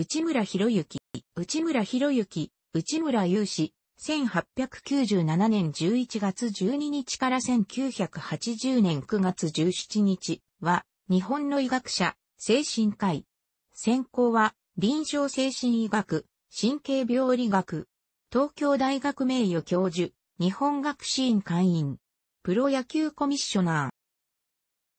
内村博之、内村博之、内村雄志、1897年11月12日から1980年9月17日は、日本の医学者、精神科医。専攻は、臨床精神医学、神経病理学。東京大学名誉教授、日本学士院会員。プロ野球コミッショナ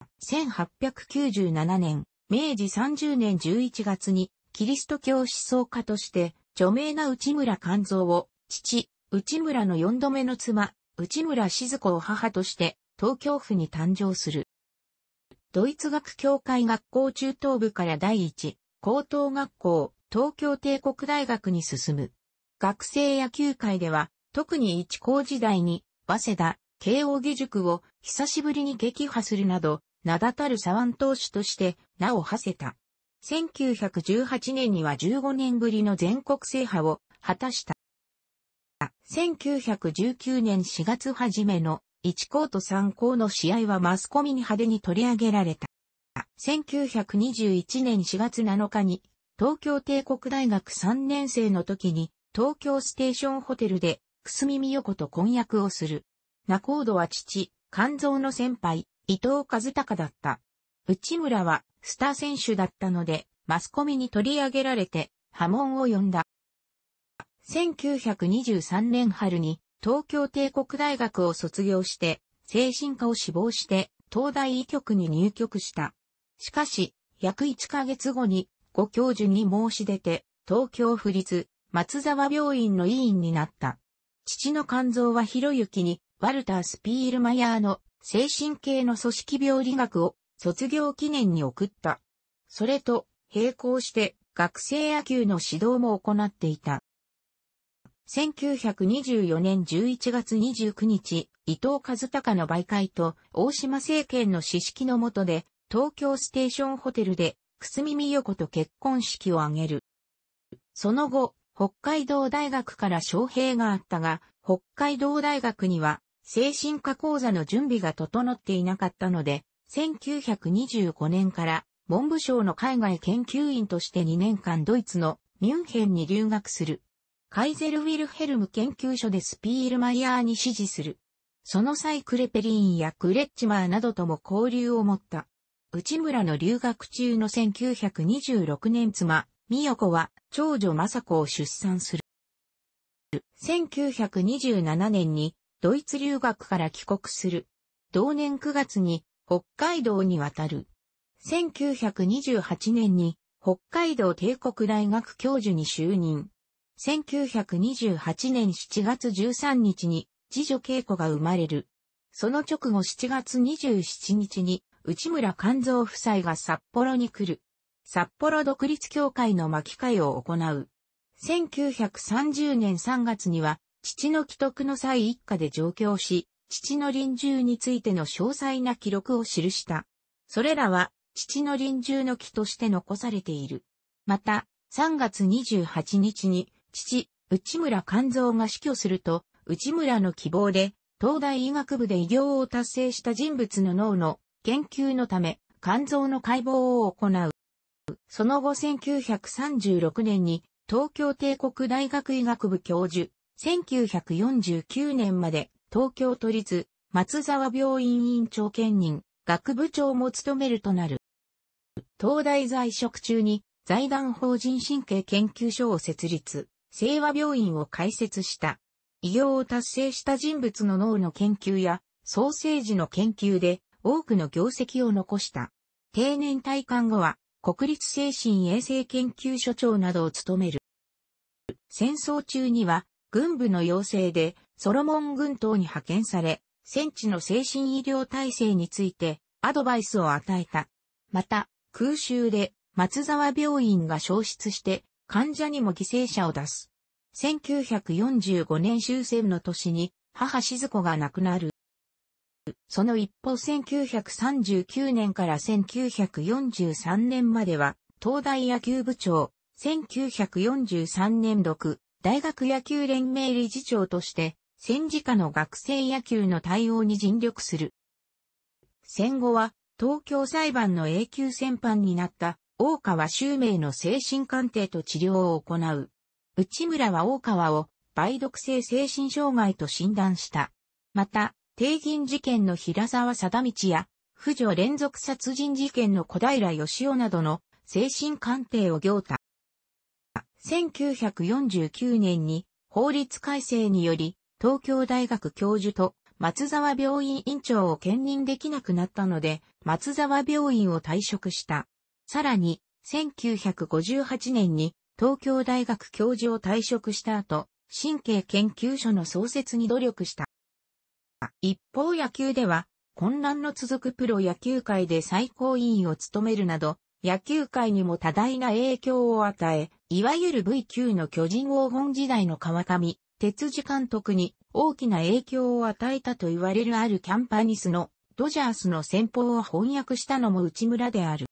ー。1897年、明治30年11月に、キリスト教思想家として、著名な内村勘蔵を、父、内村の四度目の妻、内村静子を母として、東京府に誕生する。ドイツ学協会学校中等部から第一、高等学校、東京帝国大学に進む。学生野球界では、特に一高時代に、早稲田、慶応義塾を久しぶりに撃破するなど、名だたる左腕投手として名を馳せた。1918年には15年ぶりの全国制覇を果たした。1919年4月初めの1校と3校の試合はマスコミに派手に取り上げられた。1921年4月7日に東京帝国大学3年生の時に東京ステーションホテルでくすみみよこと婚約をする。ードは父、肝臓の先輩、伊藤和孝だった。内村はスター選手だったので、マスコミに取り上げられて波紋を呼んだ。1923年春に東京帝国大学を卒業して、精神科を志望して東大医局に入局した。しかし、約1ヶ月後にご教授に申し出て、東京府立松沢病院の委員になった。父の肝臓は広之に、ワルター・スピールマヤーの精神系の組織病理学を卒業記念に送った。それと、並行して、学生野球の指導も行っていた。1924年11月29日、伊藤和孝の媒介と大島政権の指式の下で、東京ステーションホテルで、くすみみよこと結婚式を挙げる。その後、北海道大学から招聘があったが、北海道大学には、精神科講座の準備が整っていなかったので、1925年から文部省の海外研究員として2年間ドイツのミュンヘンに留学する。カイゼル・ウィルヘルム研究所でスピールマイヤーに指示する。その際クレペリンやクレッチマーなどとも交流を持った。内村の留学中の1926年妻、美代子は長女雅子を出産する。1927年にドイツ留学から帰国する。同年9月に北海道に渡る。1928年に北海道帝国大学教授に就任。1928年7月13日に次女恵子が生まれる。その直後7月27日に内村勘蔵夫妻が札幌に来る。札幌独立協会の巻き会を行う。1930年3月には父の帰得の際一家で上京し、父の臨終についての詳細な記録を記した。それらは、父の臨終の木として残されている。また、3月28日に、父、内村勘蔵が死去すると、内村の希望で、東大医学部で医業を達成した人物の脳の研究のため、肝臓の解剖を行う。その後1936年に東京帝国大学医学部教授、1949年まで東京都立松沢病院院長兼任、学部長も務めるとなる。東大在職中に財団法人神経研究所を設立、清和病院を開設した。偉業を達成した人物の脳の研究や創生時の研究で多くの業績を残した。定年退官後は国立精神衛生研究所長などを務める。戦争中には軍部の要請でソロモン群島に派遣され、戦地の精神医療体制についてアドバイスを与えた。また、空襲で松沢病院が消失して患者にも犠牲者を出す。1945年終戦の年に母静子が亡くなる。その一方1939年から1943年までは東大野球部長、1943年6、大学野球連盟理事長として戦時下の学生野球の対応に尽力する。戦後は東京裁判の永久戦犯になった大川修明の精神鑑定と治療を行う。内村は大川を梅毒性精神障害と診断した。また、帝銀事件の平沢貞道や、婦女連続殺人事件の小平義雄などの精神鑑定を行った。1949年に法律改正により東京大学教授と松沢病院院長を兼任できなくなったので、松沢病院を退職した。さらに、1958年に東京大学教授を退職した後、神経研究所の創設に努力した。一方野球では、混乱の続くプロ野球界で最高委員を務めるなど、野球界にも多大な影響を与え、いわゆる V 級の巨人黄金時代の川上、鉄次監督に大きな影響を与えたと言われるあるキャンパニスのドジャースの戦法を翻訳したのも内村である。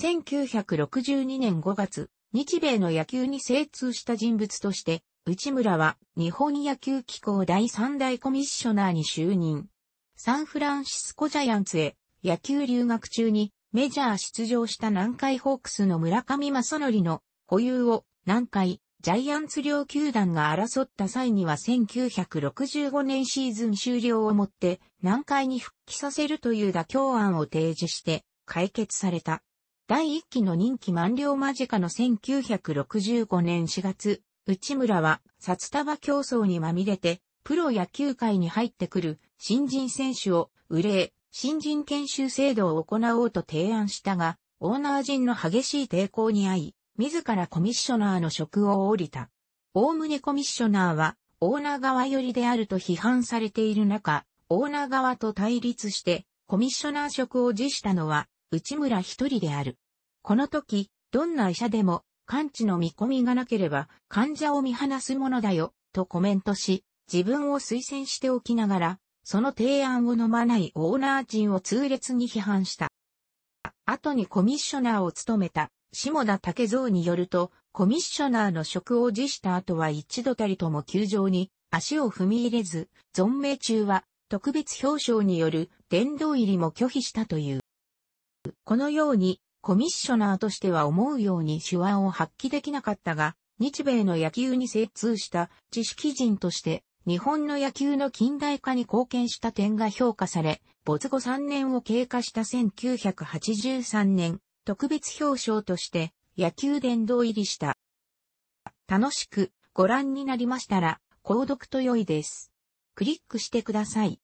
1962年5月、日米の野球に精通した人物として、内村は日本野球機構第3代コミッショナーに就任。サンフランシスコジャイアンツへ野球留学中にメジャー出場した南海ホークスの村上正則の保有を南海ジャイアンツ両球団が争った際には1965年シーズン終了をもって南海に復帰させるという妥協案を提示して解決された。第1期の任期満了間近の1965年4月、内村は札束競争にまみれてプロ野球界に入ってくる新人選手を憂え、新人研修制度を行おうと提案したが、オーナー陣の激しい抵抗に遭い、自らコミッショナーの職を降りた。おおむねコミッショナーは、オーナー側寄りであると批判されている中、オーナー側と対立して、コミッショナー職を辞したのは、内村一人である。この時、どんな医者でも、完治の見込みがなければ、患者を見放すものだよ、とコメントし、自分を推薦しておきながら、その提案を飲まないオーナー陣を痛烈に批判した。後にコミッショナーを務めた下田武蔵によると、コミッショナーの職を辞した後は一度たりとも球場に足を踏み入れず、存命中は特別表彰による殿堂入りも拒否したという。このように、コミッショナーとしては思うように手腕を発揮できなかったが、日米の野球に精通した知識人として、日本の野球の近代化に貢献した点が評価され、没後3年を経過した1983年、特別表彰として野球殿堂入りした。楽しくご覧になりましたら、購読と良いです。クリックしてください。